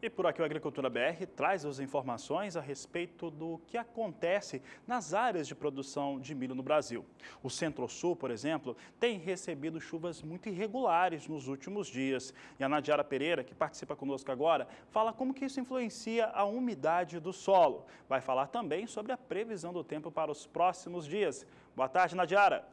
E por aqui o Agricultura BR traz as informações a respeito do que acontece nas áreas de produção de milho no Brasil. O Centro-Sul, por exemplo, tem recebido chuvas muito irregulares nos últimos dias. E a Nadiara Pereira, que participa conosco agora, fala como que isso influencia a umidade do solo. Vai falar também sobre a previsão do tempo para os próximos dias. Boa tarde, Nadiara.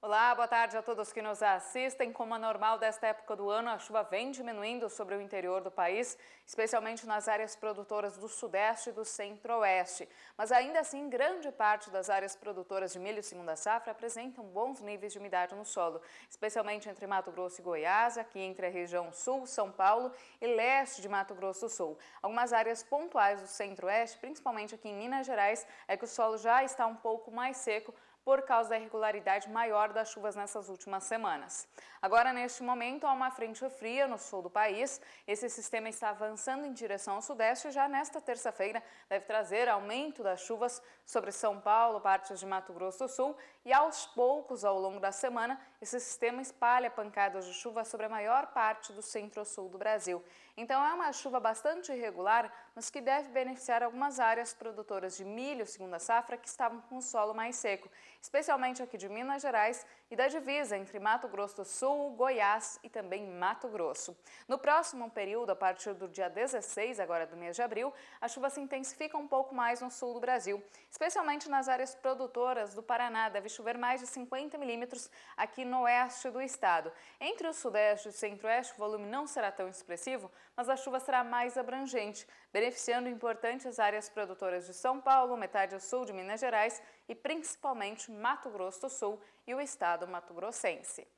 Olá, boa tarde a todos que nos assistem. Como é normal desta época do ano, a chuva vem diminuindo sobre o interior do país, especialmente nas áreas produtoras do Sudeste e do Centro-Oeste. Mas ainda assim, grande parte das áreas produtoras de milho segunda safra apresentam bons níveis de umidade no solo, especialmente entre Mato Grosso e Goiás, aqui entre a região Sul, São Paulo e leste de Mato Grosso do Sul. Algumas áreas pontuais do Centro-Oeste, principalmente aqui em Minas Gerais, é que o solo já está um pouco mais seco por causa da irregularidade maior das chuvas nessas últimas semanas. Agora, neste momento, há uma frente fria no sul do país. Esse sistema está avançando em direção ao sudeste e já nesta terça-feira deve trazer aumento das chuvas sobre São Paulo, partes de Mato Grosso do Sul e aos poucos, ao longo da semana, esse sistema espalha pancadas de chuva sobre a maior parte do centro-sul do Brasil. Então é uma chuva bastante irregular, mas que deve beneficiar algumas áreas produtoras de milho, segunda safra, que estavam com o solo mais seco, especialmente aqui de Minas Gerais e da divisa entre Mato Grosso do Sul, Goiás e também Mato Grosso. No próximo período, a partir do dia 16, agora do mês de abril, a chuva se intensifica um pouco mais no sul do Brasil, especialmente nas áreas produtoras do Paraná, da Vichy chover mais de 50 milímetros aqui no oeste do estado. Entre o sudeste e o centro-oeste, o volume não será tão expressivo, mas a chuva será mais abrangente, beneficiando importantes áreas produtoras de São Paulo, metade sul de Minas Gerais e principalmente Mato Grosso do Sul e o estado mato-grossense.